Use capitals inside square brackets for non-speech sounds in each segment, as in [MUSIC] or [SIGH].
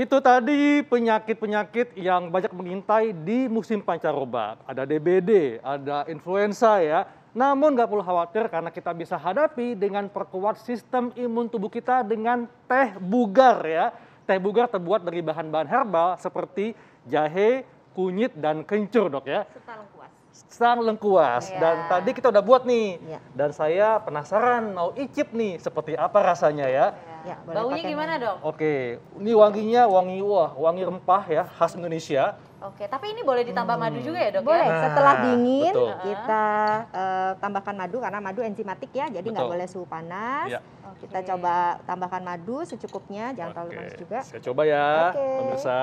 Itu tadi penyakit-penyakit yang banyak mengintai di musim pancaroba. Ada DBD, ada influenza ya. Namun nggak perlu khawatir karena kita bisa hadapi dengan perkuat sistem imun tubuh kita dengan teh bugar ya. Teh bugar terbuat dari bahan-bahan herbal seperti jahe, kunyit, dan kencur dok ya. Serta lengkuas. Sang lengkuas. Ya. Dan tadi kita udah buat nih. Ya. Dan saya penasaran mau icip nih seperti apa rasanya ya. ya. Ya, Baunya gimana dong? Oke, ini wanginya wangi wah, wangi rempah ya, khas Indonesia. Oke, tapi ini boleh ditambah hmm. madu juga ya dok? Ya? Boleh. Ya? Setelah dingin betul. kita uh, tambahkan madu karena madu enzimatik ya, jadi nggak boleh suhu panas. Ya. Okay. Kita coba tambahkan madu secukupnya, jangan terlalu panas juga. Saya coba ya, pemirsa.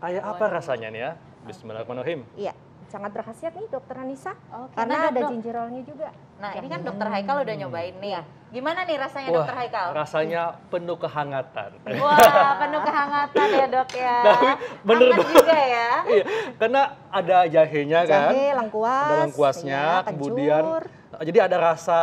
Kayak apa rasanya nih ya? Bismillahirrahmanirrahim. Iya sangat berkhasiat nih dokter Anissa okay. Oh, karena nah, ada dok. gingerolnya juga. Nah ini kan dokter Haikal udah nyobain nih. Ya. Gimana nih rasanya dokter Haikal? Rasanya penuh kehangatan. Wah [LAUGHS] penuh kehangatan ya dok ya. Nah, tapi bener Hangat juga ya. [LAUGHS] iya, karena ada jahenya kan. Jahe, lengkuas. Ada lengkuasnya, iya, kemudian jadi ada rasa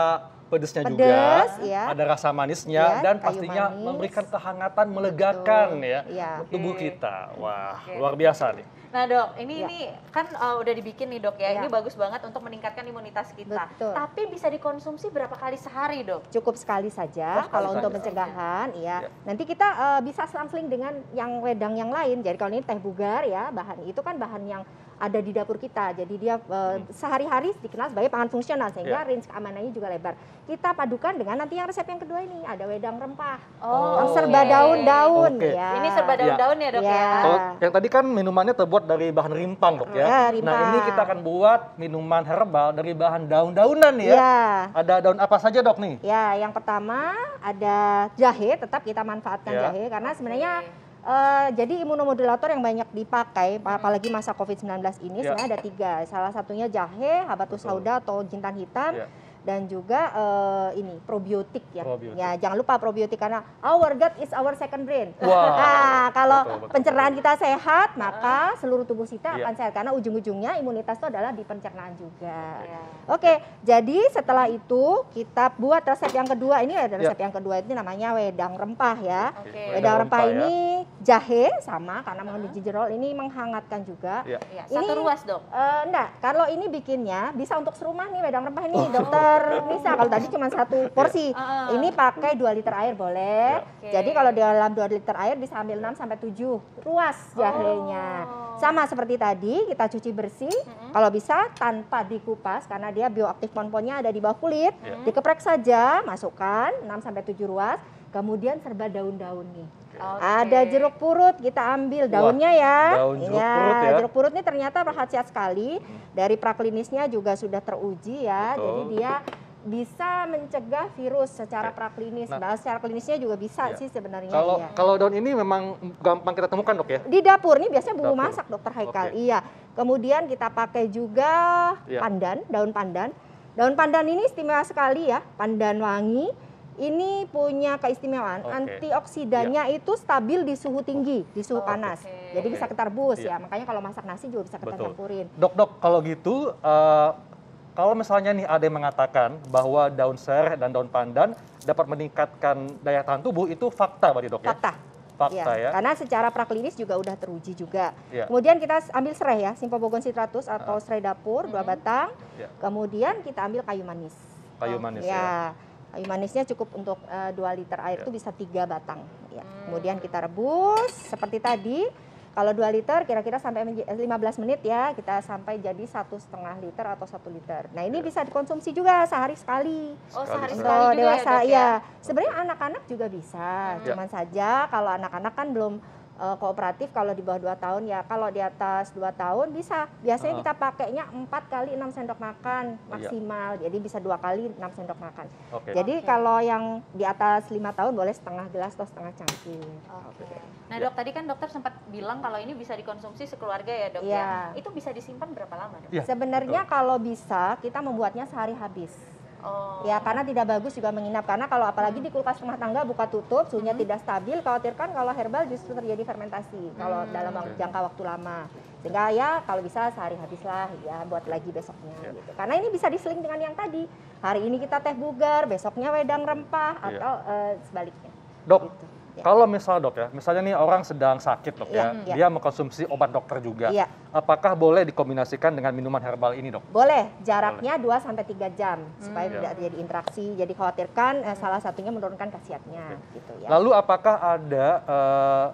pedesnya Pedes, juga, ya. ada rasa manisnya ya, dan pastinya manis. memberikan kehangatan, melegakan Betul. ya, ya. tubuh kita. Wah, okay. luar biasa nih. Nah dok, ini ya. ini kan uh, udah dibikin nih dok ya. ya, ini bagus banget untuk meningkatkan imunitas kita. Betul. Tapi bisa dikonsumsi berapa kali sehari dok? Cukup sekali saja. Oh, kalau untuk saja. pencegahan, ya. ya. Nanti kita uh, bisa selang-seling dengan yang wedang yang lain. Jadi kalau ini teh bugar ya, bahan itu kan bahan yang ada di dapur kita. Jadi dia uh, sehari-hari dikenal sebagai pangan fungsional sehingga yeah. range keamanannya juga lebar. Kita padukan dengan nanti yang resep yang kedua ini ada wedang rempah. Oh, yang serba daun-daun okay. okay. ya. Ini serba ya. daun-daun ya. ya, Dok ya. ya. Oh, yang tadi kan minumannya terbuat dari bahan rimpang, Dok ya. ya Nah, ini kita akan buat minuman herbal dari bahan daun-daunan ya. ya. Ada daun apa saja, Dok nih? Ya, yang pertama ada jahe, tetap kita manfaatkan ya. jahe karena sebenarnya okay Uh, jadi imunomodulator yang banyak dipakai, apalagi masa COVID-19 ini yeah. sebenarnya ada tiga. Salah satunya jahe, habatus sauda atau jintan hitam. Yeah dan juga uh, ini probiotik ya. Probiotik. Ya, jangan lupa probiotik karena our gut is our second brain. Wow. [LAUGHS] nah, kalau betul, betul, pencernaan kita sehat, maka ah. seluruh tubuh kita yeah. akan sehat karena ujung-ujungnya imunitas itu adalah di pencernaan juga. Iya. Oke, okay. okay, jadi setelah itu kita buat resep yang kedua. Ini ada resep yeah. yang kedua ini namanya wedang rempah ya. Okay. Wedang rempah, rempah ya. ini ya. jahe sama karena mengandung uh -huh. jerol ini menghangatkan juga. Yeah. Iya, ini, Satu ruas Dok. Uh, enggak, kalau ini bikinnya bisa untuk serumah nih wedang rempah ini, oh. Dokter terpisah. Kalau tadi cuma satu iya. porsi. Uh, ini pakai dua liter air boleh. Iya. Okay. Jadi kalau di dalam dua liter air bisa ambil enam sampai tujuh ruas oh. jahenya. Oh. Sama seperti tadi kita cuci bersih Uh -huh. kalau bisa tanpa dikupas karena dia bioaktif ponponnya ada di bawah kulit. Uh -huh. Iya. Dikeprek saja, masukkan enam sampai tujuh ruas, kemudian serba daun-daun nih. Okay. Ada jeruk purut kita ambil daunnya ya. Daun jeruk ya, purut ya. Jeruk purut ini ternyata berkhasiat sekali. Dari praklinisnya juga sudah teruji ya. Betul. Jadi dia bisa mencegah virus secara okay. Ya. praklinis. Nah, Bahas secara klinisnya juga bisa iya. sih sebenarnya. Kalau iya. kalau daun ini memang gampang kita temukan dok ya? Di dapur nih biasanya bumbu masak dokter Haikal. Okay. Iya. Kemudian kita pakai juga iya. pandan, daun pandan. Daun pandan ini istimewa sekali ya, pandan wangi ini punya keistimewaan okay. antioksidannya yeah. itu stabil di suhu tinggi, di suhu oh, panas. Okay. Jadi okay. bisa ketarbus yeah. ya. Makanya kalau masak nasi juga bisa kita campurin. Dok, dok, kalau gitu uh, kalau misalnya nih ada yang mengatakan bahwa daun serai dan daun pandan dapat meningkatkan daya tahan tubuh itu fakta berarti dok ya? Fakta. Fakta ya, ya. Karena secara praklinis juga udah teruji juga. Ya. Kemudian kita ambil serai ya, simpobogon citratus atau uh. serai dapur dua batang. Ya. Kemudian kita ambil kayu manis kayu manis iya. ya. ya. Kayu manisnya cukup untuk uh, eh, 2 liter air itu iya. bisa tiga batang. Ya. Kemudian kita rebus seperti tadi. Kalau 2 liter kira-kira sampai 15 eh, menit ya kita sampai jadi satu setengah liter atau satu liter. Nah ini iya. bisa dikonsumsi juga sehari sekali. Oh sehari sekali sekali juga ya, dewasa, ya ya. Sebenarnya anak-anak juga bisa, hmm. cuman iya. saja kalau anak-anak kan belum uh, kooperatif kalau di bawah 2 tahun ya kalau di atas 2 tahun bisa biasanya uh. kita pakainya 4 kali 6 sendok makan iya. maksimal iya. jadi bisa dua kali 6 sendok makan okay. jadi okay. kalau yang di atas 5 tahun boleh setengah gelas atau setengah cangkir okay. okay. Gitu. nah dok tadi kan dokter sempat bilang kalau ini bisa dikonsumsi sekeluarga ya dok ya, ya? itu bisa disimpan berapa lama dok? Ya, Sebenarnya betul. kalau bisa kita membuatnya sehari habis Oh. Ya karena tidak bagus juga menginap karena kalau apalagi di kulkas rumah tangga buka tutup suhunya hmm. tidak stabil khawatirkan kalau herbal justru terjadi fermentasi hmm. kalau dalam okay. jangka waktu lama sehingga ya kalau bisa sehari habislah ya buat lagi besoknya yeah. gitu karena ini bisa diseling dengan yang tadi hari ini kita teh bugar besoknya wedang rempah yeah. atau uh, sebaliknya. Dok. Gitu. Ya. Kalau misal dok ya, misalnya nih orang sedang sakit dok ya, ya, ya. dia mengkonsumsi obat dokter juga. Ya. Apakah boleh dikombinasikan dengan minuman herbal ini dok? Boleh, jaraknya boleh. 2 sampai 3 jam supaya hmm. ya. tidak terjadi interaksi. Jadi khawatirkan eh, hmm. salah satunya menurunkan khasiatnya okay. gitu ya. Lalu apakah ada eh,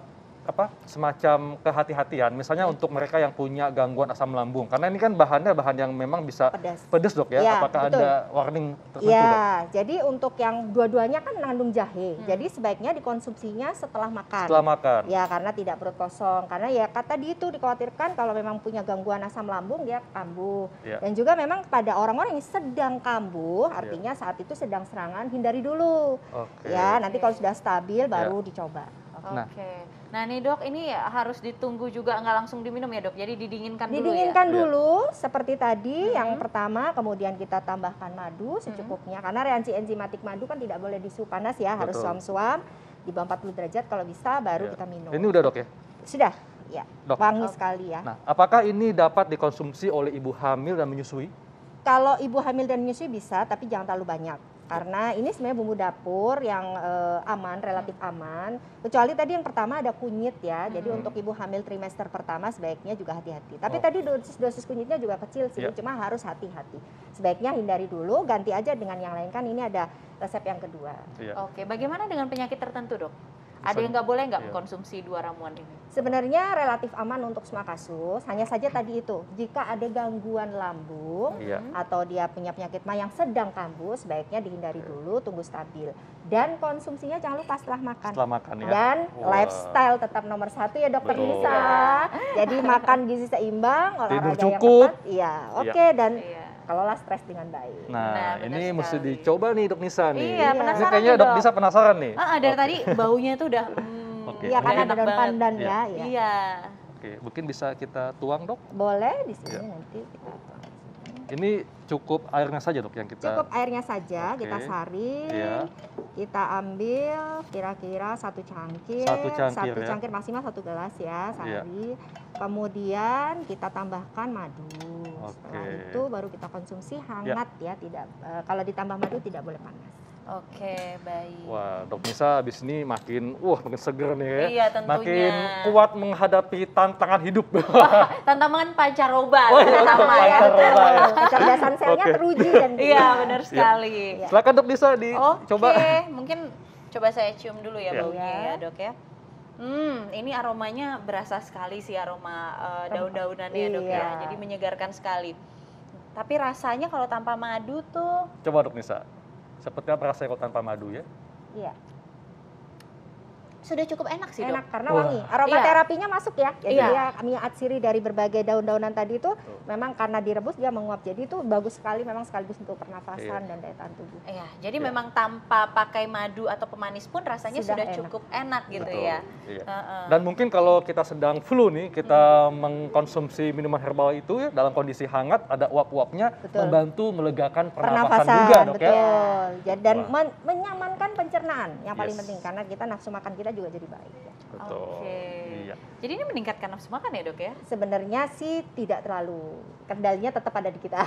apa semacam kehati-hatian misalnya iya. untuk mereka yang punya gangguan asam lambung karena ini kan bahannya bahan yang memang bisa pedas, pedas dok ya, ya apakah betul. ada warning tertentu ya dok? jadi untuk yang dua-duanya kan mengandung jahe hmm. jadi sebaiknya dikonsumsinya setelah makan setelah makan ya karena tidak perut kosong karena ya kata di itu dikhawatirkan kalau memang punya gangguan asam lambung dia kambuh ya. dan juga memang pada orang-orang yang sedang kambuh iya. artinya ya. saat itu sedang serangan hindari dulu okay. ya nanti kalau sudah stabil iya. baru ya. dicoba Nah. Oke. Okay. Nah, ini dok, ini harus ditunggu juga nggak langsung diminum ya dok. Jadi didinginkan, dulu ya? didinginkan dulu. Didinginkan ya? dulu, seperti tadi hmm. yang pertama, kemudian kita tambahkan madu secukupnya. Hmm. Karena reaksi enzimatik madu kan tidak boleh disu panas ya, harus suam-suam di bawah 40 derajat kalau bisa baru ya. kita minum. Ini udah dok ya? Sudah. Ya, dok. wangi oh. sekali ya. Nah, apakah ini dapat dikonsumsi oleh ibu hamil dan menyusui? Kalau ibu hamil dan menyusui bisa, tapi jangan terlalu banyak karena ini sebenarnya bumbu dapur yang uh, aman relatif aman kecuali tadi yang pertama ada kunyit ya hmm. jadi untuk ibu hamil trimester pertama sebaiknya juga hati-hati tapi oh. tadi dosis dosis kunyitnya juga kecil sih yeah. cuma harus hati-hati sebaiknya hindari dulu ganti aja dengan yang lain kan ini ada resep yang kedua yeah. oke bagaimana dengan penyakit tertentu dok ada yang nggak boleh nggak iya. konsumsi dua ramuan ini? Sebenarnya relatif aman untuk semua kasus, hanya saja tadi itu jika ada gangguan lambung iya. atau dia punya penyakit mah yang sedang kambuh, sebaiknya dihindari iya. dulu, tunggu stabil. Dan konsumsinya jangan lupa setelah makan. Setelah makan ya. Dan wow. lifestyle tetap nomor satu ya dokter Lisa. Jadi makan gizi seimbang, olahraga cukup. yang tepat, iya, oke okay. dan yeah kelola stres dengan baik. Nah, nah ini sekali. mesti dicoba nih dok Nisa nih. Iya, iya. penasaran ini kayaknya dok Nisa penasaran nih. Ah, ah dari okay. tadi baunya itu udah hmm, okay. Iya, karena ada daun pandan iya. ya. Iya. iya. Oke, mungkin bisa kita tuang, Dok? Boleh di sini ya. nanti kita tuang. Ini cukup airnya saja, Dok, yang kita Cukup airnya saja, okay. kita saring. Ya. Kita ambil kira-kira satu cangkir. Satu cangkir, satu ya. cangkir ya? maksimal satu gelas ya, iya. sari. Ya. Kemudian kita tambahkan madu. Setelah itu baru kita konsumsi hangat ya, ya tidak uh, kalau ditambah madu tidak boleh panas. Oke, baik. Wah, Dok Nisa habis ini makin wah makin seger nih ya. Iya, tentunya. Makin kuat menghadapi tantangan hidup. [LAUGHS] tantangan pancaroba oh, iya, ya. Pancaroba. Ya. Kecerdasan selnya okay. teruji dan [LAUGHS] Iya, benar iya. sekali. Ya. Silahkan Dok Nisa dicoba. Oke, okay. mungkin coba saya cium dulu ya, ya. baunya ya, Dok ya. Hmm, ini aromanya berasa sekali sih aroma uh, eh, daun-daunannya iya. dok ya. Iya. Jadi menyegarkan sekali. Tapi rasanya kalau tanpa madu tuh. Coba dok Nisa, seperti apa rasanya kalau tanpa madu ya? Iya sudah cukup enak sih enak dok. karena wangi aroma iya. aromaterapinya iya. masuk ya jadi iya. dia kami atsiri dari berbagai daun-daunan tadi itu memang karena direbus dia menguap jadi itu bagus sekali memang sekaligus untuk pernafasan iya. dan daya tahan tubuh iya jadi iya. memang tanpa pakai madu atau pemanis pun rasanya sudah, sudah enak. cukup enak gitu Betul. ya iya. dan mungkin kalau kita sedang flu nih kita hmm. mengkonsumsi minuman herbal itu ya, dalam kondisi hangat ada uap-uapnya membantu melegakan pernafasan, pernafasan juga dok ya. betul. ya. Dan men menyamankan pencernaan yang paling yes. penting karena kita nafsu makan kita kita juga jadi baik. Ya. Betul. Oke. Iya. Jadi ini meningkatkan nafsu makan ya dok ya? Sebenarnya sih tidak terlalu. Kendalinya tetap ada di kita. [LAUGHS]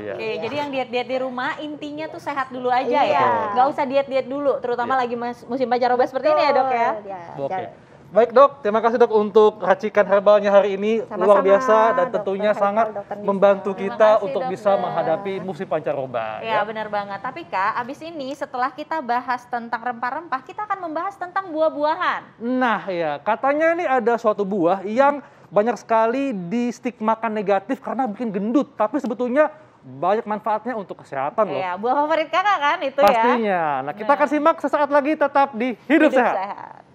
Oke. Iya. Jadi iya. yang diet-diet di rumah intinya tuh sehat dulu aja iya. ya. Betul. Nggak usah diet-diet dulu, terutama iya. lagi musim pancaroba seperti ini ya dok ya. Iya. Oke. Okay. Baik dok, terima kasih dok untuk racikan herbalnya hari ini Sama-sama, luar biasa dan tentunya dokter, sangat dokter membantu kita kasih, untuk dokter. bisa ya. menghadapi musim pancaroba. Ya, ya benar banget. Tapi kak, abis ini setelah kita bahas tentang rempah-rempah, kita akan membahas tentang buah-buahan. Nah ya, katanya ini ada suatu buah yang banyak sekali distigmakan negatif karena bikin gendut, tapi sebetulnya banyak manfaatnya untuk kesehatan loh. Ya, buah favorit kakak kan itu Pastinya. ya. Pastinya. Nah kita nah. akan simak sesaat lagi tetap di Hidup, Hidup Sehat. sehat.